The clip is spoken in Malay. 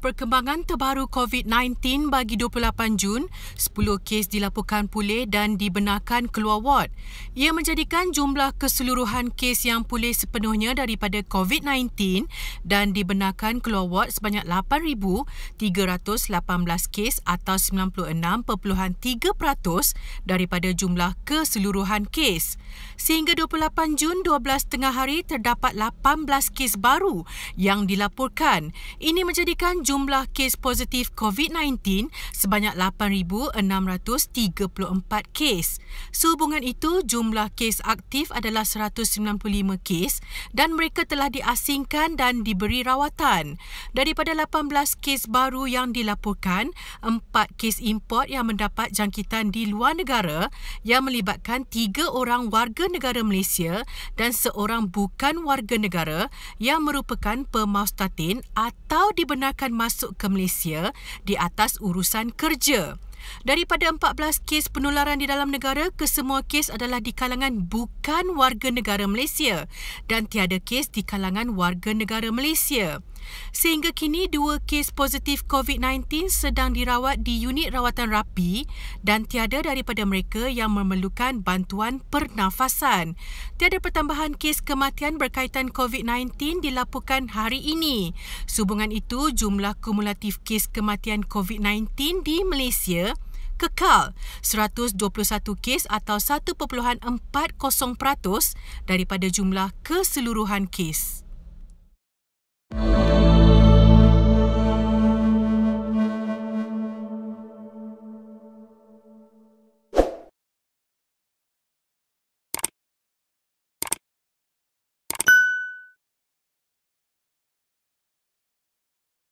Perkembangan terbaru COVID-19 bagi 28 Jun, 10 kes dilaporkan pulih dan dibenarkan keluar ward. Ia menjadikan jumlah keseluruhan kes yang pulih sepenuhnya daripada COVID-19 dan dibenarkan keluar ward sebanyak 8,318 kes atau 96.3% daripada jumlah keseluruhan kes. Sehingga 28 Jun 12 tengah hari terdapat 18 kes baru yang dilaporkan. Ini menjadikan jumlah kes positif COVID-19 sebanyak 8634 kes. Sehubungan itu, jumlah kes aktif adalah 195 kes dan mereka telah diasingkan dan diberi rawatan. Daripada 18 kes baru yang dilaporkan, 4 kes import yang mendapat jangkitan di luar negara yang melibatkan 3 orang warga negara Malaysia dan seorang bukan warga negara yang merupakan pemastatin atau dibenarkan masuk ke Malaysia di atas urusan kerja. Daripada 14 kes penularan di dalam negara, kesemua kes adalah di kalangan bukan warga negara Malaysia dan tiada kes di kalangan warga negara Malaysia. Sehingga kini, dua kes positif COVID-19 sedang dirawat di unit rawatan rapi dan tiada daripada mereka yang memerlukan bantuan pernafasan. Tiada pertambahan kes kematian berkaitan COVID-19 dilaporkan hari ini. Sehubungan itu, jumlah kumulatif kes kematian COVID-19 di Malaysia kekal 121 kes atau 1.40% daripada jumlah keseluruhan kes.